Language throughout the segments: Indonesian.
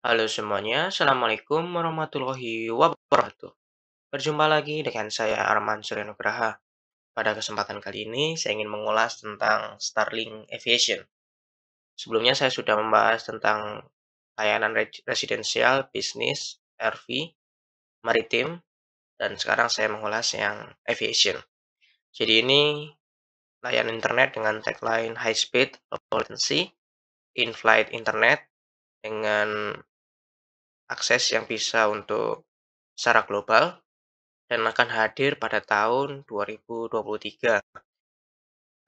Halo semuanya, Assalamualaikum warahmatullahi wabarakatuh. Berjumpa lagi dengan saya Arman Suryanugraha. Pada kesempatan kali ini, saya ingin mengulas tentang Starlink Aviation. Sebelumnya saya sudah membahas tentang layanan residensial, bisnis, RV, maritim, dan sekarang saya mengulas yang aviation. Jadi ini layanan internet dengan tagline high speed, low latency, in-flight internet, dengan akses yang bisa untuk secara global dan akan hadir pada tahun 2023.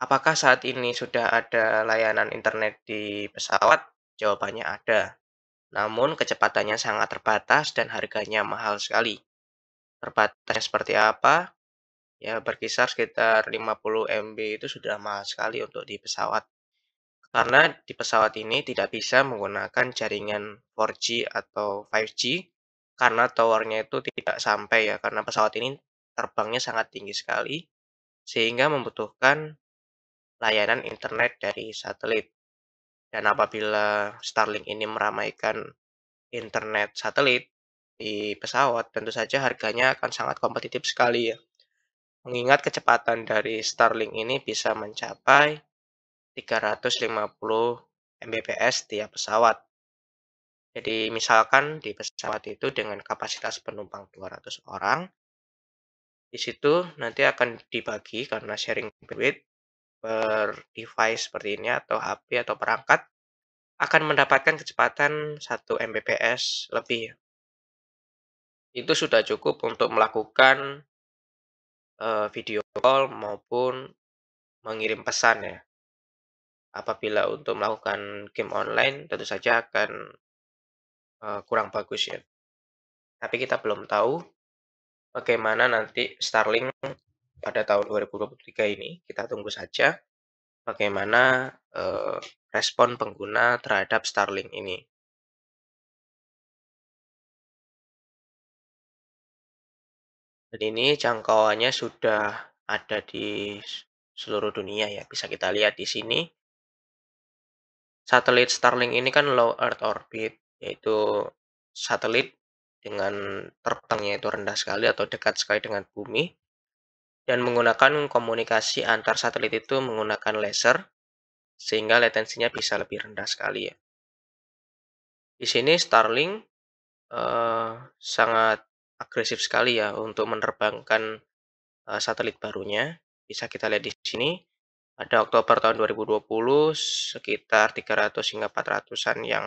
Apakah saat ini sudah ada layanan internet di pesawat? Jawabannya ada. Namun kecepatannya sangat terbatas dan harganya mahal sekali. Terbatasnya seperti apa? Ya berkisar sekitar 50 MB itu sudah mahal sekali untuk di pesawat karena di pesawat ini tidak bisa menggunakan jaringan 4G atau 5G karena towernya itu tidak sampai ya karena pesawat ini terbangnya sangat tinggi sekali sehingga membutuhkan layanan internet dari satelit. Dan apabila Starlink ini meramaikan internet satelit di pesawat, tentu saja harganya akan sangat kompetitif sekali ya. Mengingat kecepatan dari Starlink ini bisa mencapai 350 Mbps tiap pesawat. Jadi misalkan di pesawat itu dengan kapasitas penumpang 200 orang, di situ nanti akan dibagi karena sharing bandwidth per device seperti ini atau HP atau perangkat akan mendapatkan kecepatan 1 Mbps lebih. Itu sudah cukup untuk melakukan eh, video call maupun mengirim pesan ya apabila untuk melakukan game online tentu saja akan uh, kurang bagus ya. Tapi kita belum tahu bagaimana nanti Starlink pada tahun 2023 ini. Kita tunggu saja bagaimana uh, respon pengguna terhadap Starlink ini. Dan ini jangkauannya sudah ada di seluruh dunia ya. Bisa kita lihat di sini Satelit Starlink ini kan low earth orbit, yaitu satelit dengan terbangnya itu rendah sekali atau dekat sekali dengan bumi dan menggunakan komunikasi antar satelit itu menggunakan laser sehingga latensinya bisa lebih rendah sekali ya. Di sini Starlink eh, sangat agresif sekali ya untuk menerbangkan eh, satelit barunya. Bisa kita lihat di sini pada Oktober tahun 2020 sekitar 300 hingga 400-an yang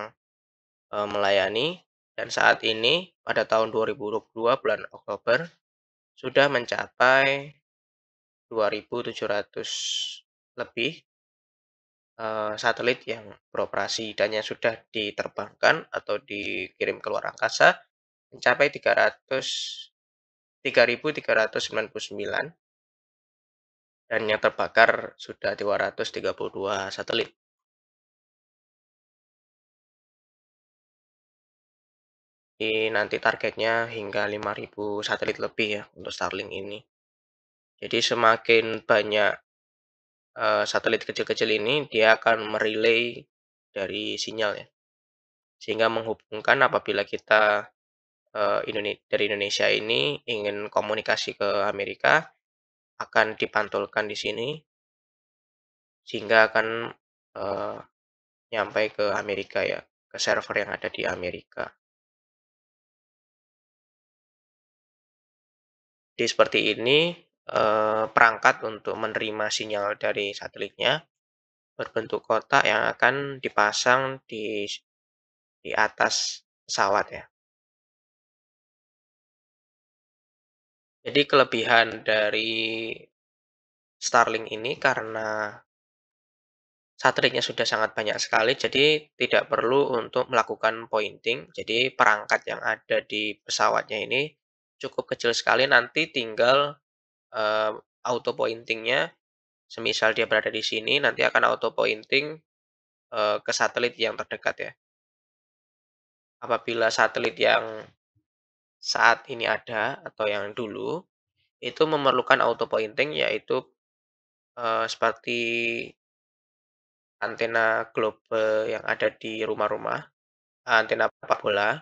e, melayani dan saat ini pada tahun 2022 bulan Oktober sudah mencapai 2.700 lebih e, satelit yang beroperasi dan yang sudah diterbangkan atau dikirim ke luar angkasa mencapai 300 3.399 dan yang terbakar sudah 232 satelit. Ini nanti targetnya hingga 5000 satelit lebih ya untuk Starlink ini. Jadi semakin banyak uh, satelit kecil-kecil ini dia akan merilai dari sinyal ya. Sehingga menghubungkan apabila kita uh, Indonesia, dari Indonesia ini ingin komunikasi ke Amerika, akan dipantulkan di sini sehingga akan uh, eh, nyampai ke Amerika ya, ke server yang ada di Amerika. Di seperti ini uh, perangkat untuk menerima sinyal dari satelitnya berbentuk kotak yang akan dipasang di di atas pesawat ya. Jadi kelebihan dari Starlink ini karena satelitnya sudah sangat banyak sekali, jadi tidak perlu untuk melakukan pointing. Jadi perangkat yang ada di pesawatnya ini cukup kecil sekali, nanti tinggal uh, eh, auto pointingnya. Semisal dia berada di sini, nanti akan auto pointing uh, eh, ke satelit yang terdekat ya. Apabila satelit yang saat ini ada atau yang dulu itu memerlukan auto pointing yaitu eh, seperti antena globe yang ada di rumah-rumah, antena sepak bola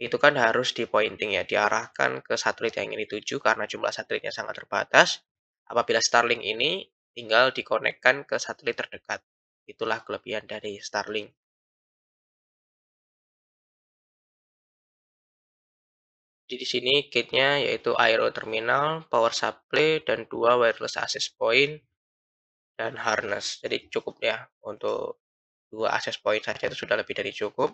itu kan harus di pointing ya, diarahkan ke satelit yang ingin dituju karena jumlah satelitnya sangat terbatas. Apabila Starlink ini tinggal dikonekkan ke satelit terdekat. Itulah kelebihan dari Starlink. di sini gate-nya yaitu aero terminal, power supply, dan dua wireless access point dan harness. Jadi cukup ya untuk dua access point saja itu sudah lebih dari cukup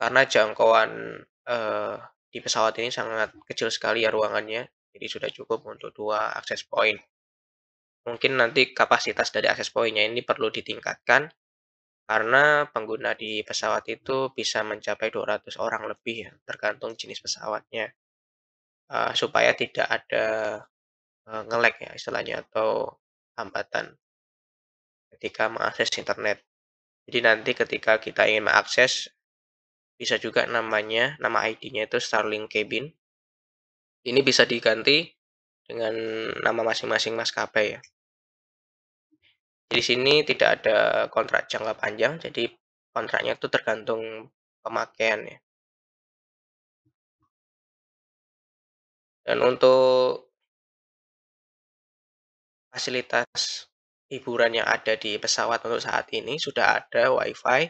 karena jangkauan eh, di pesawat ini sangat kecil sekali ya ruangannya. Jadi sudah cukup untuk dua access point. Mungkin nanti kapasitas dari access point-nya ini perlu ditingkatkan karena pengguna di pesawat itu bisa mencapai 200 orang lebih ya, tergantung jenis pesawatnya uh, supaya tidak ada uh, eh, ngelek ya istilahnya atau hambatan ketika mengakses internet jadi nanti ketika kita ingin mengakses bisa juga namanya nama ID-nya itu Starlink Cabin ini bisa diganti dengan nama masing-masing maskapai ya di sini tidak ada kontrak jangka panjang, jadi kontraknya itu tergantung pemakaian ya. Dan untuk fasilitas hiburan yang ada di pesawat untuk saat ini sudah ada WiFi,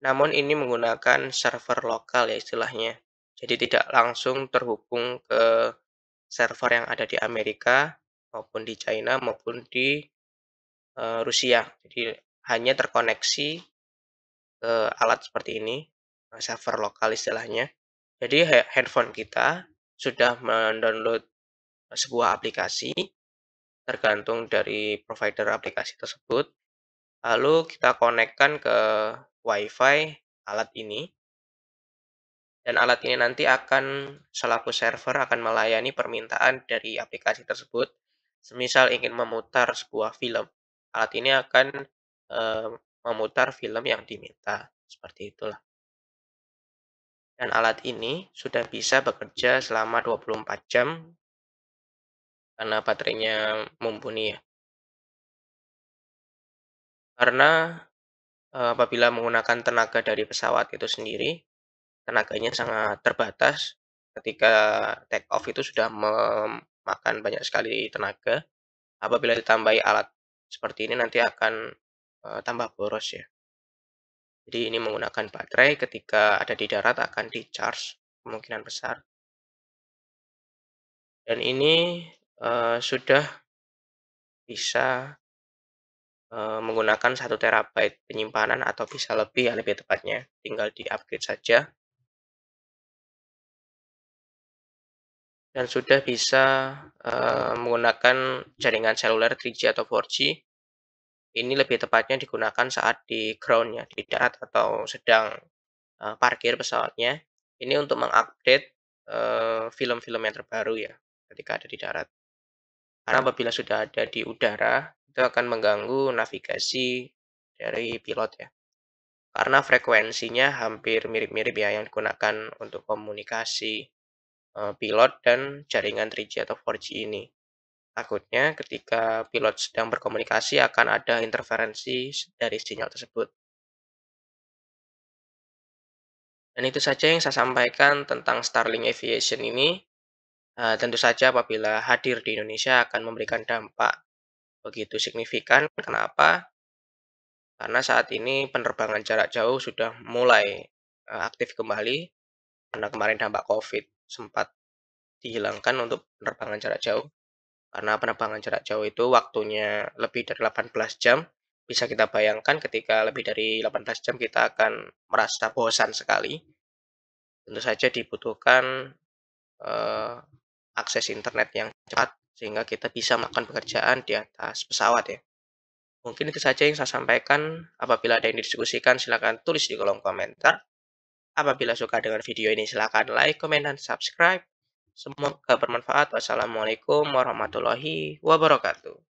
namun ini menggunakan server lokal ya istilahnya. Jadi tidak langsung terhubung ke server yang ada di Amerika maupun di China maupun di Eh, Rusia. Jadi hanya terkoneksi ke alat seperti ini, eh, server lokal istilahnya. Jadi handphone kita sudah mendownload eh, sebuah aplikasi tergantung dari provider aplikasi tersebut. Lalu kita konekkan ke WiFi alat ini. Dan alat ini nanti akan selaku server akan melayani permintaan dari aplikasi tersebut. Semisal ingin memutar sebuah film alat ini akan memutar film yang diminta. Seperti itulah. Dan alat ini sudah bisa bekerja selama 24 jam karena baterainya mumpuni ya. Karena apabila menggunakan tenaga dari pesawat itu sendiri, tenaganya sangat terbatas ketika take off itu sudah memakan banyak sekali tenaga. Apabila ditambahi alat seperti ini nanti iya. akan uh, tambah boros ya. Jadi ini menggunakan baterai ketika ada di darat akan di charge kemungkinan besar. Dan ini uh, sudah bisa uh, menggunakan satu terabyte penyimpanan atau bisa lebih ya lebih tepatnya. Tinggal di upgrade saja dan sudah bisa uh, menggunakan jaringan seluler 3G atau 4G. Ini lebih tepatnya digunakan saat di ground ya, di darat atau sedang uh, parkir pesawatnya. Ini untuk mengupdate eh, film-film uh, yang terbaru ya ketika ada di darat. Karena apabila sudah ada di udara, itu akan mengganggu navigasi dari pilot ya. Karena frekuensinya hampir mirip-mirip ya yang digunakan untuk komunikasi Eh, pilot dan jaringan 3G atau 4G ini. Takutnya ketika pilot sedang berkomunikasi akan ada interferensi dari sinyal tersebut. Dan itu saja yang saya sampaikan tentang Starlink Aviation ini. Eh, tentu saja apabila hadir di Indonesia akan memberikan dampak begitu signifikan. Kenapa? Karena saat ini penerbangan jarak jauh sudah mulai eh, aktif kembali karena kemarin dampak COVID sempat dihilangkan untuk penerbangan jarak jauh karena penerbangan jarak jauh itu waktunya lebih dari 18 jam bisa kita bayangkan ketika lebih dari 18 jam kita akan merasa bosan sekali tentu saja dibutuhkan eh, akses internet yang cepat sehingga kita bisa melakukan pekerjaan di atas pesawat ya mungkin itu saja yang saya sampaikan apabila ada yang didiskusikan silahkan tulis di kolom komentar Apabila suka dengan video ini, silahkan like, komen, dan subscribe. Semoga bermanfaat. Wassalamualaikum warahmatullahi wabarakatuh.